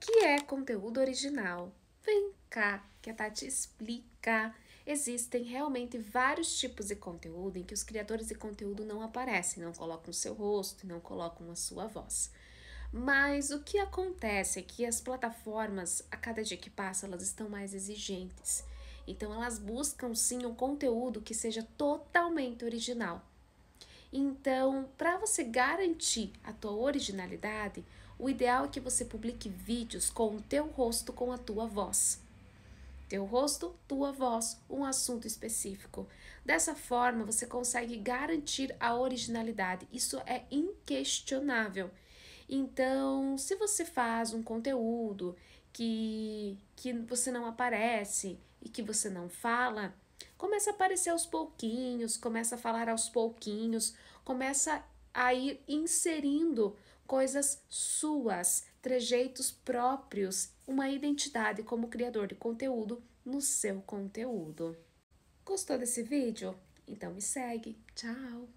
que é conteúdo original? Vem cá que a Tati explica. Existem realmente vários tipos de conteúdo em que os criadores de conteúdo não aparecem, não colocam o seu rosto, não colocam a sua voz. Mas o que acontece é que as plataformas, a cada dia que passa, elas estão mais exigentes. Então elas buscam sim um conteúdo que seja totalmente original. Então, para você garantir a tua originalidade, o ideal é que você publique vídeos com o teu rosto com a tua voz. Teu rosto, tua voz, um assunto específico. Dessa forma, você consegue garantir a originalidade. Isso é inquestionável. Então, se você faz um conteúdo que, que você não aparece e que você não fala, Começa a aparecer aos pouquinhos, começa a falar aos pouquinhos, começa a ir inserindo coisas suas, trejeitos próprios, uma identidade como criador de conteúdo no seu conteúdo. Gostou desse vídeo? Então me segue. Tchau!